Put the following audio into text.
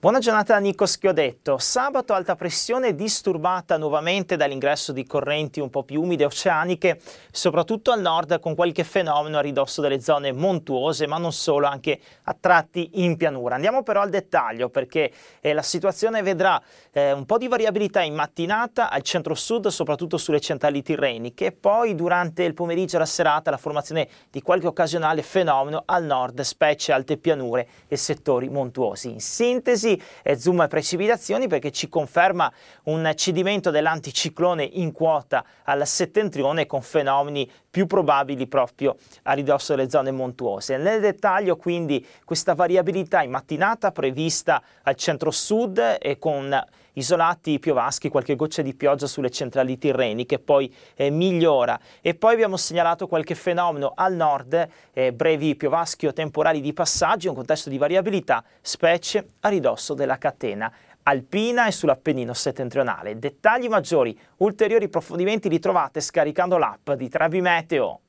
Buona giornata da Nico Schiodetto. Sabato alta pressione disturbata nuovamente dall'ingresso di correnti un po' più umide oceaniche, soprattutto al nord con qualche fenomeno a ridosso delle zone montuose, ma non solo, anche a tratti in pianura. Andiamo però al dettaglio perché eh, la situazione vedrà eh, un po' di variabilità in mattinata al centro-sud, soprattutto sulle centrali tirreniche, e poi durante il pomeriggio e la serata la formazione di qualche occasionale fenomeno al nord, specie alte pianure e settori montuosi. In sintesi crisi, zoom e precipitazioni perché ci conferma un cedimento dell'anticiclone in quota al settentrione con fenomeni più probabili proprio a ridosso delle zone montuose. Nel dettaglio quindi questa variabilità in mattinata prevista al centro-sud e con isolati piovaschi, qualche goccia di pioggia sulle centrali tirreniche, poi eh, migliora. E poi abbiamo segnalato qualche fenomeno al nord, eh, brevi piovaschi o temporali di passaggio, un contesto di variabilità, specie a ridosso della catena alpina e sull'Appennino settentrionale. Dettagli maggiori, ulteriori approfondimenti li trovate scaricando l'app di Trabi Meteo.